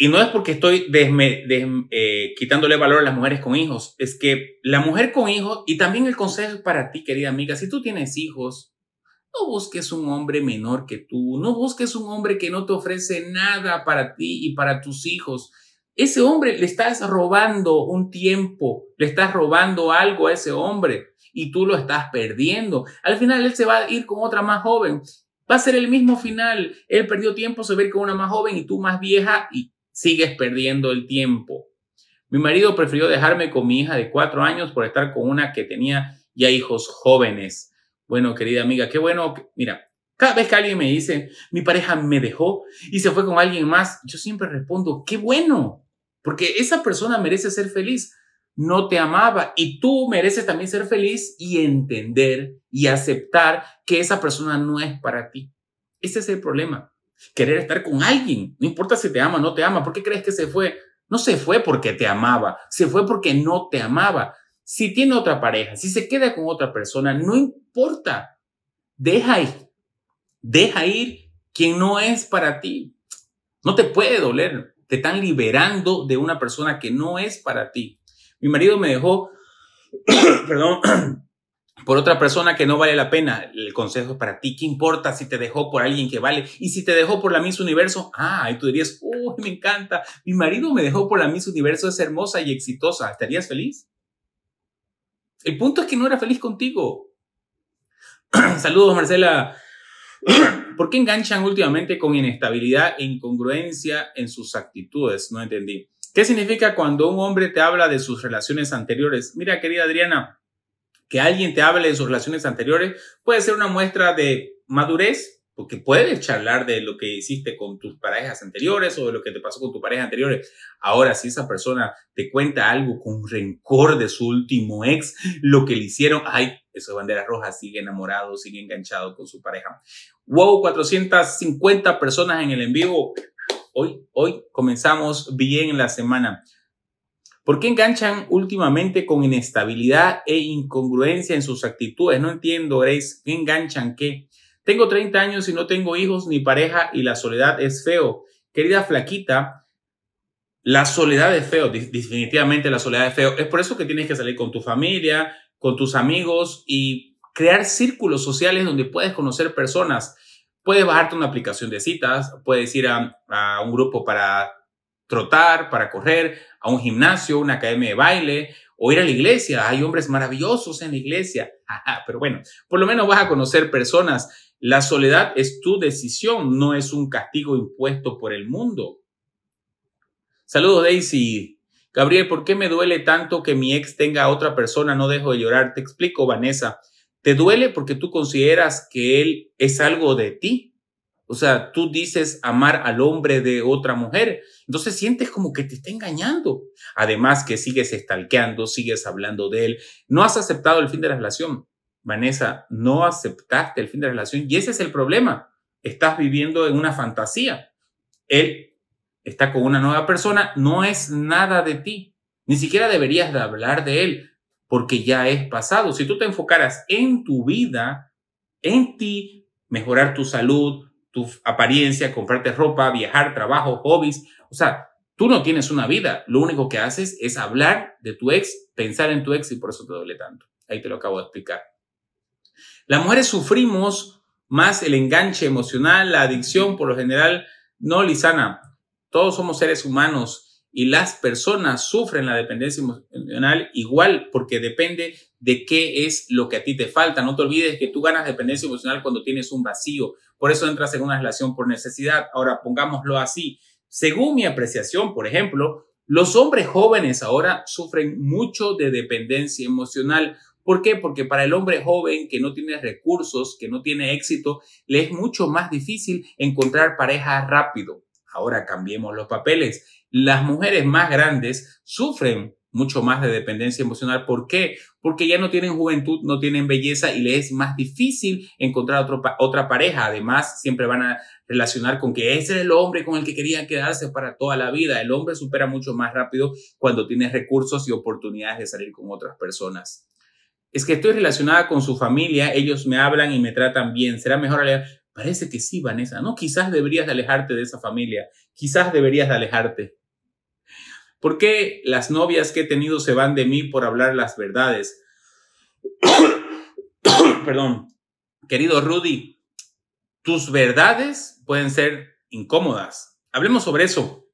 Y no es porque estoy eh, quitándole valor a las mujeres con hijos, es que la mujer con hijos, y también el consejo para ti, querida amiga, si tú tienes hijos, no busques un hombre menor que tú, no busques un hombre que no te ofrece nada para ti y para tus hijos. Ese hombre le estás robando un tiempo, le estás robando algo a ese hombre y tú lo estás perdiendo. Al final él se va a ir con otra más joven. Va a ser el mismo final. Él perdió tiempo, se va con una más joven y tú más vieja y Sigues perdiendo el tiempo. Mi marido prefirió dejarme con mi hija de cuatro años por estar con una que tenía ya hijos jóvenes. Bueno, querida amiga, qué bueno. Mira, cada vez que alguien me dice, mi pareja me dejó y se fue con alguien más, yo siempre respondo, qué bueno, porque esa persona merece ser feliz, no te amaba y tú mereces también ser feliz y entender y aceptar que esa persona no es para ti. Ese es el problema. Querer estar con alguien, no importa si te ama o no te ama, ¿por qué crees que se fue? No se fue porque te amaba, se fue porque no te amaba. Si tiene otra pareja, si se queda con otra persona, no importa, deja ir, deja ir quien no es para ti. No te puede doler, te están liberando de una persona que no es para ti. Mi marido me dejó, *coughs* perdón, por otra persona que no vale la pena. El consejo es para ti. ¿Qué importa si te dejó por alguien que vale? Y si te dejó por la Miss Universo, ah, y tú dirías, uy, me encanta. Mi marido me dejó por la Miss Universo, es hermosa y exitosa. ¿Estarías feliz? El punto es que no era feliz contigo. *clears throat* Saludos, Marcela. *clears throat* ¿Por qué enganchan últimamente con inestabilidad e incongruencia en sus actitudes? No entendí. ¿Qué significa cuando un hombre te habla de sus relaciones anteriores? Mira, querida Adriana, que alguien te hable de sus relaciones anteriores puede ser una muestra de madurez, porque puedes charlar de lo que hiciste con tus parejas anteriores o de lo que te pasó con tu pareja anterior. Ahora, si esa persona te cuenta algo con rencor de su último ex, lo que le hicieron, ay, Esas banderas bandera roja, sigue enamorado, sigue enganchado con su pareja. Wow, 450 personas en el en vivo. Hoy, hoy comenzamos bien la semana. ¿Por qué enganchan últimamente con inestabilidad e incongruencia en sus actitudes? No entiendo, Grace, ¿qué enganchan qué? Tengo 30 años y no tengo hijos ni pareja y la soledad es feo. Querida flaquita, la soledad es feo, definitivamente la soledad es feo. Es por eso que tienes que salir con tu familia, con tus amigos y crear círculos sociales donde puedes conocer personas. Puedes bajarte una aplicación de citas, puedes ir a, a un grupo para trotar, para correr, a un gimnasio, una academia de baile o ir a la iglesia. Hay hombres maravillosos en la iglesia. Ah, ah, pero bueno, por lo menos vas a conocer personas. La soledad es tu decisión, no es un castigo impuesto por el mundo. Saludos, Daisy. Gabriel, ¿por qué me duele tanto que mi ex tenga otra persona? No dejo de llorar. Te explico, Vanessa. Te duele porque tú consideras que él es algo de ti o sea, tú dices amar al hombre de otra mujer, entonces sientes como que te está engañando. Además que sigues estalqueando, sigues hablando de él, no has aceptado el fin de la relación. Vanessa, no aceptaste el fin de la relación y ese es el problema. Estás viviendo en una fantasía. Él está con una nueva persona, no es nada de ti. Ni siquiera deberías de hablar de él porque ya es pasado. Si tú te enfocaras en tu vida, en ti, mejorar tu salud, tu apariencia, comprarte ropa, viajar, trabajo, hobbies. O sea, tú no tienes una vida. Lo único que haces es hablar de tu ex, pensar en tu ex y por eso te duele tanto. Ahí te lo acabo de explicar. Las mujeres sufrimos más el enganche emocional, la adicción, por lo general, no, Lisana. Todos somos seres humanos y las personas sufren la dependencia emocional igual porque depende de qué es lo que a ti te falta. No te olvides que tú ganas dependencia emocional cuando tienes un vacío. Por eso entras en una relación por necesidad. Ahora, pongámoslo así. Según mi apreciación, por ejemplo, los hombres jóvenes ahora sufren mucho de dependencia emocional. ¿Por qué? Porque para el hombre joven que no tiene recursos, que no tiene éxito, le es mucho más difícil encontrar pareja rápido. Ahora cambiemos los papeles. Las mujeres más grandes sufren mucho más de dependencia emocional. ¿Por qué? Porque ya no tienen juventud, no tienen belleza y les es más difícil encontrar otra pareja. Además, siempre van a relacionar con que ese es el hombre con el que querían quedarse para toda la vida. El hombre supera mucho más rápido cuando tiene recursos y oportunidades de salir con otras personas. Es que estoy relacionada con su familia, ellos me hablan y me tratan bien. Será mejor alejar. Parece que sí, Vanessa. No, quizás deberías alejarte de esa familia. Quizás deberías alejarte ¿Por qué las novias que he tenido se van de mí por hablar las verdades? *coughs* Perdón. Querido Rudy, tus verdades pueden ser incómodas. Hablemos sobre eso.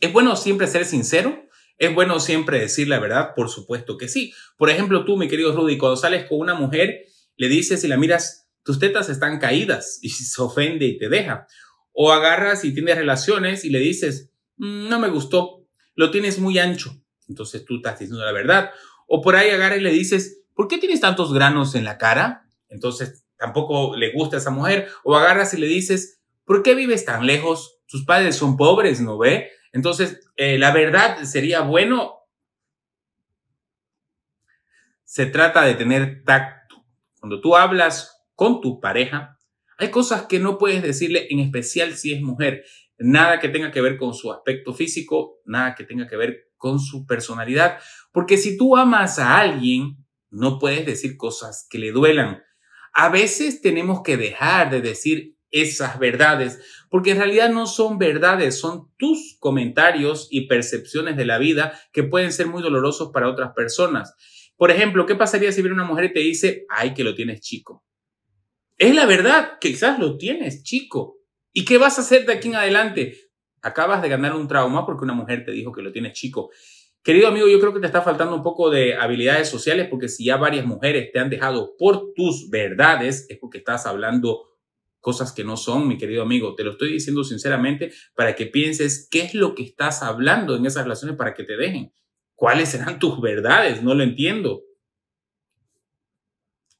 ¿Es bueno siempre ser sincero? ¿Es bueno siempre decir la verdad? Por supuesto que sí. Por ejemplo, tú, mi querido Rudy, cuando sales con una mujer, le dices y la miras, tus tetas están caídas *laughs* y se ofende y te deja. O agarras y tienes relaciones y le dices, mm, no me gustó, lo tienes muy ancho. Entonces tú estás diciendo la verdad. O por ahí agarra y le dices, ¿por qué tienes tantos granos en la cara? Entonces tampoco le gusta a esa mujer. O agarras y le dices, ¿por qué vives tan lejos? Tus padres son pobres, ¿no ve? Entonces, eh, la verdad sería bueno. Se trata de tener tacto. Cuando tú hablas con tu pareja, hay cosas que no puedes decirle, en especial si es mujer nada que tenga que ver con su aspecto físico, nada que tenga que ver con su personalidad, porque si tú amas a alguien, no puedes decir cosas que le duelan. A veces tenemos que dejar de decir esas verdades, porque en realidad no son verdades, son tus comentarios y percepciones de la vida que pueden ser muy dolorosos para otras personas. Por ejemplo, ¿qué pasaría si una mujer y te dice, ay, que lo tienes chico? Es la verdad, quizás lo tienes chico, ¿Y qué vas a hacer de aquí en adelante? Acabas de ganar un trauma porque una mujer te dijo que lo tienes chico. Querido amigo, yo creo que te está faltando un poco de habilidades sociales porque si ya varias mujeres te han dejado por tus verdades, es porque estás hablando cosas que no son, mi querido amigo. Te lo estoy diciendo sinceramente para que pienses qué es lo que estás hablando en esas relaciones para que te dejen. ¿Cuáles serán tus verdades? No lo entiendo.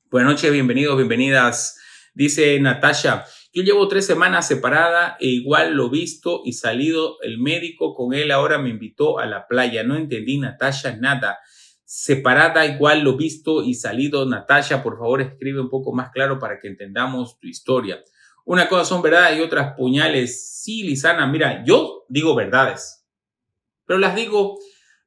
Buenas noches, bienvenidos, bienvenidas. Dice Natasha, yo llevo tres semanas separada e igual lo visto y salido el médico con él ahora me invitó a la playa. No entendí, Natasha, nada. Separada igual lo visto y salido, Natasha, por favor escribe un poco más claro para que entendamos tu historia. Una cosa son verdades y otras puñales. Sí, Lisana, mira, yo digo verdades, pero las digo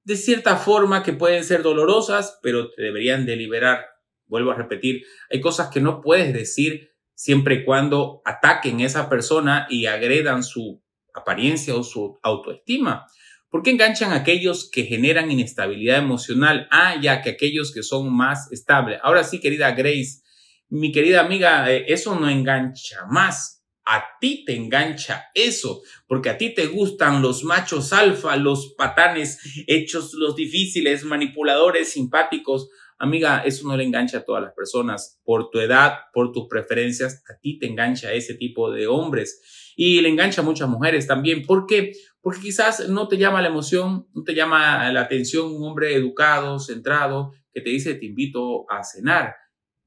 de cierta forma que pueden ser dolorosas, pero te deberían deliberar Vuelvo a repetir, hay cosas que no puedes decir siempre y cuando ataquen esa persona y agredan su apariencia o su autoestima. ¿Por qué enganchan a aquellos que generan inestabilidad emocional? Ah, ya que aquellos que son más estables. Ahora sí, querida Grace, mi querida amiga, eh, eso no engancha más. A ti te engancha eso, porque a ti te gustan los machos alfa, los patanes hechos los difíciles, manipuladores, simpáticos, Amiga, eso no le engancha a todas las personas. Por tu edad, por tus preferencias, a ti te engancha ese tipo de hombres. Y le engancha a muchas mujeres también. ¿Por qué? Porque quizás no te llama la emoción, no te llama la atención un hombre educado, centrado, que te dice te invito a cenar.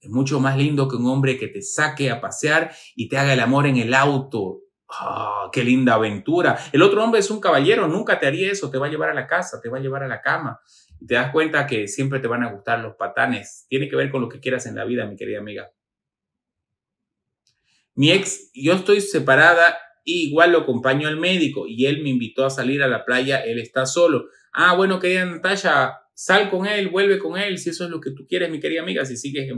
Es mucho más lindo que un hombre que te saque a pasear y te haga el amor en el auto. Ah, ¡Qué linda aventura! El otro hombre es un caballero, nunca te haría eso, te va a llevar a la casa, te va a llevar a la cama te das cuenta que siempre te van a gustar los patanes. Tiene que ver con lo que quieras en la vida, mi querida amiga. Mi ex, yo estoy separada y igual lo acompaño al médico y él me invitó a salir a la playa, él está solo. Ah, bueno, querida Natalia, sal con él, vuelve con él, si eso es lo que tú quieres, mi querida amiga, si sigues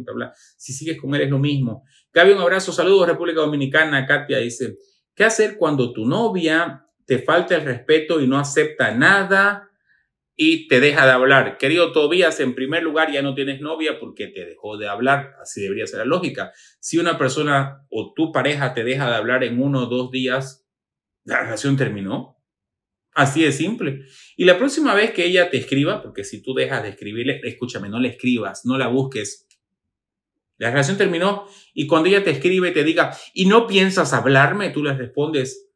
si sigues con él es lo mismo. Gaby, un abrazo, saludos, República Dominicana, Katia dice, ¿qué hacer cuando tu novia te falta el respeto y no acepta nada? y te deja de hablar. Querido Tobías, en primer lugar ya no tienes novia porque te dejó de hablar. Así debería ser la lógica. Si una persona o tu pareja te deja de hablar en uno o dos días, la relación terminó. Así de simple. Y la próxima vez que ella te escriba, porque si tú dejas de escribirle, escúchame, no le escribas, no la busques. La relación terminó y cuando ella te escribe te diga, y no piensas hablarme, tú le respondes,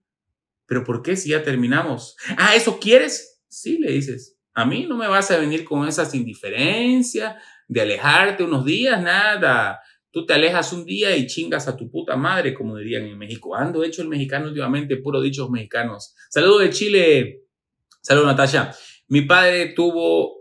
pero ¿por qué si ya terminamos? Ah, ¿eso quieres? Sí, le dices. A mí no me vas a venir con esas indiferencias de alejarte unos días, nada. Tú te alejas un día y chingas a tu puta madre, como dirían en México. Ando hecho el mexicano últimamente, puro dichos mexicanos. Saludo de Chile. Saludos, Natalia. Mi padre tuvo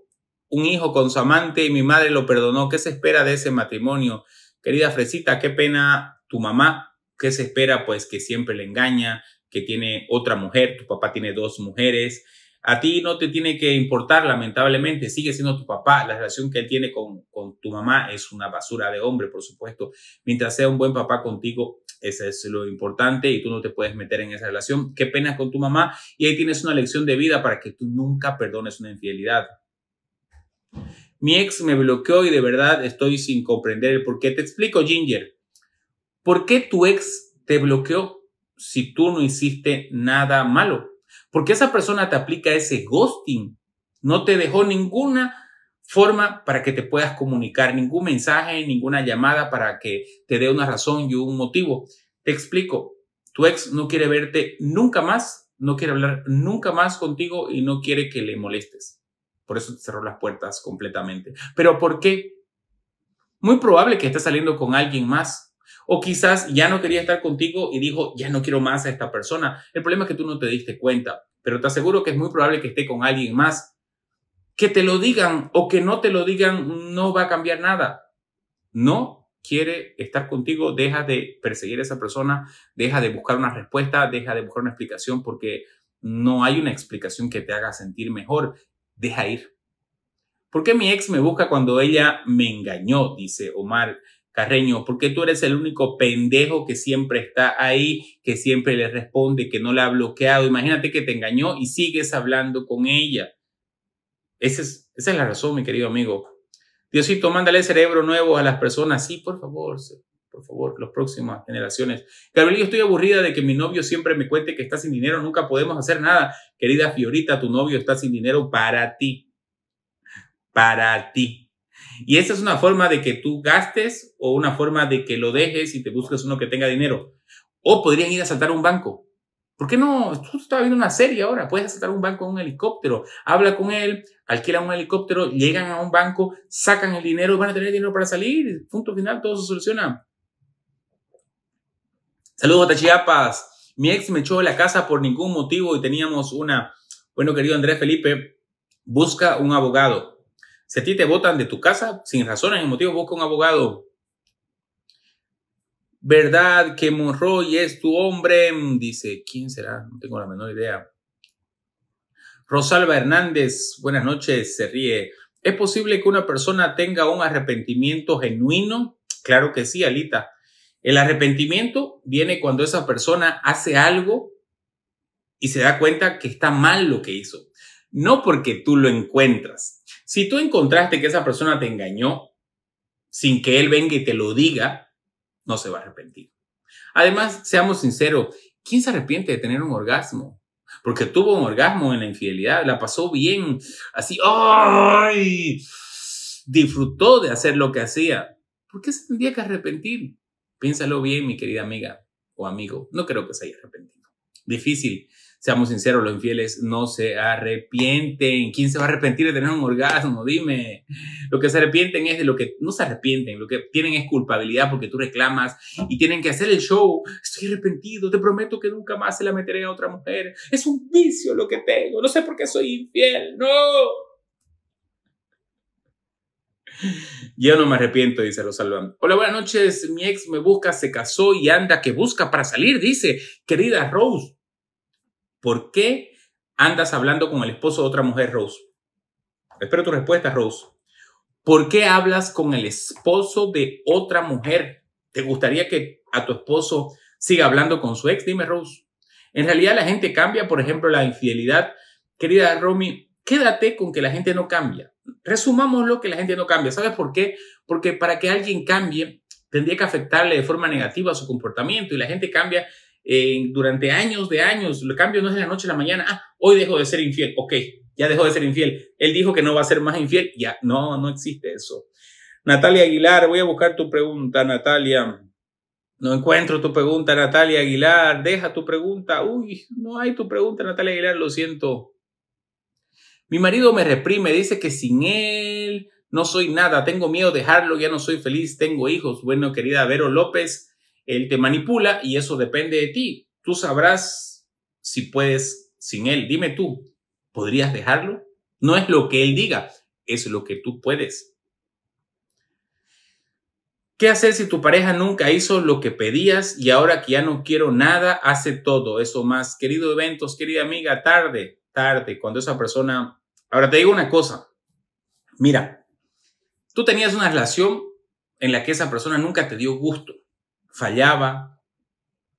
un hijo con su amante y mi madre lo perdonó. ¿Qué se espera de ese matrimonio? Querida Fresita, qué pena tu mamá. ¿Qué se espera? Pues que siempre le engaña, que tiene otra mujer, tu papá tiene dos mujeres a ti no te tiene que importar, lamentablemente, sigue siendo tu papá. La relación que él tiene con, tu mamá es una basura de hombre, por supuesto. Mientras sea un buen papá contigo, ese es lo importante y tú no te puedes meter en esa relación. Qué pena con tu mamá. Y ahí tienes una lección de vida para que tú nunca perdones una infidelidad. Mi ex me bloqueó y de verdad estoy sin comprender el por qué. Te explico, Ginger. ¿Por qué tu ex te bloqueó si tú no hiciste nada malo? porque esa persona te aplica ese ghosting, no te dejó ninguna forma para que te puedas comunicar, ningún mensaje, ninguna llamada para que te dé una razón y un motivo. Te explico, tu ex no quiere verte nunca más, no quiere hablar nunca más contigo y no quiere que le molestes. Por eso cerró las puertas completamente. ¿Pero por qué? Muy probable que estés saliendo con alguien más o quizás ya no quería estar contigo y dijo, ya no quiero más a esta persona. El problema es que tú no te diste cuenta, pero te aseguro que es muy probable que esté con alguien más. Que te lo digan o que no te lo digan no va a cambiar nada. No quiere estar contigo, deja de perseguir a esa persona, deja de buscar una respuesta, deja de buscar una explicación porque no hay una explicación que te haga sentir mejor. Deja ir. ¿Por qué mi ex me busca cuando ella me engañó? Dice Omar. Carreño, porque tú eres el único pendejo que siempre está ahí, que siempre le responde, que no la ha bloqueado? Imagínate que te engañó y sigues hablando con ella. Esa es, es la razón, mi querido amigo. Diosito, mándale cerebro nuevo a las personas. Sí, por favor, por favor, las próximas generaciones. Gabriel, estoy aburrida de que mi novio siempre me cuente que está sin dinero, nunca podemos hacer nada. Querida Fiorita, tu novio está sin dinero para ti. Para ti. Y esa es una forma de que tú gastes o una forma de que lo dejes y te busques uno que tenga dinero. O podrían ir a saltar un banco. ¿Por qué no? Tú estás viendo una serie ahora. Puedes asaltar un banco en un helicóptero. Habla con él, alquila un helicóptero, llegan a un banco, sacan el dinero van a tener dinero para salir. Punto final, todo se soluciona. Saludos a Chiapas. Mi ex me echó de la casa por ningún motivo y teníamos una. Bueno, querido Andrés Felipe, busca un abogado. Si a ti te botan de tu casa sin razón el motivo, busca un abogado. ¿Verdad que Monroy es tu hombre? Dice, ¿quién será? No tengo la menor idea. Rosalba Hernández, buenas noches, se ríe. ¿Es posible que una persona tenga un arrepentimiento genuino? Claro que sí, Alita. El arrepentimiento viene cuando esa persona hace algo y se da cuenta que está mal lo que hizo. No porque tú lo encuentras, si tú encontraste que esa persona te engañó sin que él venga y te lo diga, no se va a arrepentir. Además, seamos sinceros, ¿quién se arrepiente de tener un orgasmo? Porque tuvo un orgasmo en la infidelidad, la pasó bien, así, ¡ay! Disfrutó de hacer lo que hacía. ¿Por qué se tendría que arrepentir? Piénsalo bien, mi querida amiga o amigo. No creo que se haya arrepentido. Difícil seamos sinceros, los infieles no se arrepienten. ¿Quién se va a arrepentir de tener un orgasmo? Dime. Lo que se arrepienten es de lo que no se arrepienten, lo que tienen es culpabilidad porque tú reclamas y tienen que hacer el show. Estoy arrepentido, te prometo que nunca más se la meteré a otra mujer. Es un vicio lo que tengo, no sé por qué soy infiel, no. Yo no me arrepiento, dice Rosalba. Hola, buenas noches. Mi ex me busca, se casó y anda que busca para salir, dice. Querida Rose, ¿Por qué andas hablando con el esposo de otra mujer, Rose? Espero tu respuesta, Rose. ¿Por qué hablas con el esposo de otra mujer? ¿Te gustaría que a tu esposo siga hablando con su ex? Dime, Rose. En realidad la gente cambia, por ejemplo, la infidelidad. Querida Romy, quédate con que la gente no cambia. Resumamos lo que la gente no cambia. ¿Sabes por qué? Porque para que alguien cambie, tendría que afectarle de forma negativa su comportamiento y la gente cambia durante años de años, el cambio no es de la noche a la mañana, ah, hoy dejo de ser infiel, ok, ya dejó de ser infiel, él dijo que no va a ser más infiel, ya, no, no existe eso. Natalia Aguilar, voy a buscar tu pregunta, Natalia. No encuentro tu pregunta, Natalia Aguilar. Deja tu pregunta. Uy, no hay tu pregunta, Natalia Aguilar, lo siento. Mi marido me reprime, dice que sin él no soy nada, tengo miedo de dejarlo, ya no soy feliz, tengo hijos. Bueno, querida Vero López, él te manipula y eso depende de ti. Tú sabrás si puedes sin él. Dime tú, ¿podrías dejarlo? No es lo que él diga, es lo que tú puedes. ¿Qué hacer si tu pareja nunca hizo lo que pedías y ahora que ya no quiero nada, hace todo eso más? Querido eventos, querida amiga, tarde, tarde, cuando esa persona... Ahora te digo una cosa. Mira, tú tenías una relación en la que esa persona nunca te dio gusto fallaba,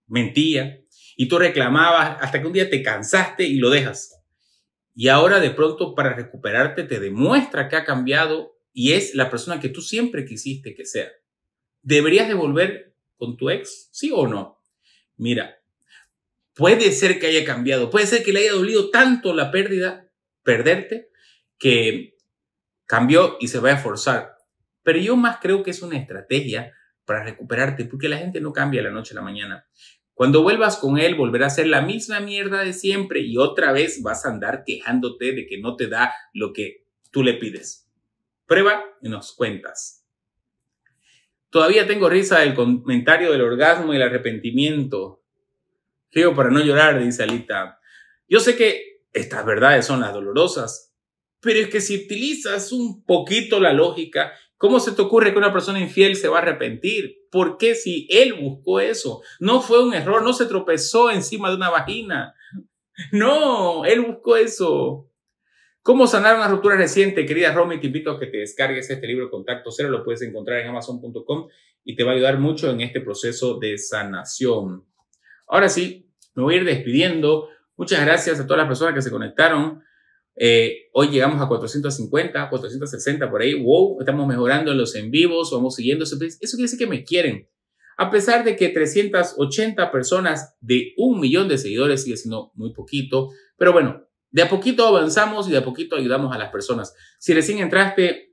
mentía, y tú reclamabas hasta que un día te cansaste y lo dejas. Y ahora de pronto para recuperarte te demuestra que ha cambiado y es la persona que tú siempre quisiste que sea. ¿Deberías devolver con tu ex? ¿Sí o no? Mira, puede ser que haya cambiado, puede ser que le haya dolido tanto la pérdida, perderte, que cambió y se va a esforzar. Pero yo más creo que es una estrategia para recuperarte, porque la gente no cambia de la noche a la mañana. Cuando vuelvas con él, volverá a ser la misma mierda de siempre y otra vez vas a andar quejándote de que no te da lo que tú le pides. Prueba y nos cuentas. Todavía tengo risa del comentario del orgasmo y el arrepentimiento. Río para no llorar, dice Alita. Yo sé que estas verdades son las dolorosas, pero es que si utilizas un poquito la lógica ¿Cómo se te ocurre que una persona infiel se va a arrepentir? ¿Por qué si él buscó eso? No fue un error, no se tropezó encima de una vagina. No, él buscó eso. ¿Cómo sanar una ruptura reciente? Querida Romy, te invito a que te descargues este libro Contacto Cero, lo puedes encontrar en amazon.com y te va a ayudar mucho en este proceso de sanación. Ahora sí, me voy a ir despidiendo. Muchas gracias a todas las personas que se conectaron. Eh, hoy llegamos a 450, 460 por ahí. Wow, estamos mejorando en los en vivos, vamos siguiendo. Eso quiere decir que me quieren. A pesar de que 380 personas de un millón de seguidores sigue siendo muy poquito, pero bueno, de a poquito avanzamos y de a poquito ayudamos a las personas. Si recién entraste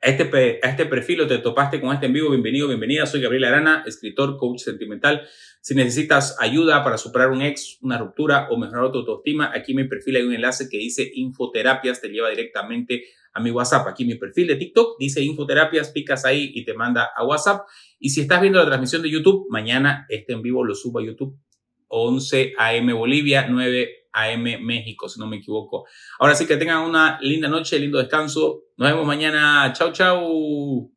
a este, a este perfil o te topaste con este en vivo, bienvenido, bienvenida. Soy Gabriel Arana, escritor, coach sentimental. Si necesitas ayuda para superar un ex, una ruptura o mejorar tu autoestima, aquí en mi perfil hay un enlace que dice infoterapias, te lleva directamente a mi WhatsApp. Aquí mi perfil de TikTok dice infoterapias, picas ahí y te manda a WhatsApp. Y si estás viendo la transmisión de YouTube, mañana este en vivo lo subo a YouTube 11 AM Bolivia, 9 AM México, si no me equivoco. Ahora sí que tengan una linda noche, lindo descanso. Nos vemos mañana. Chau, chau.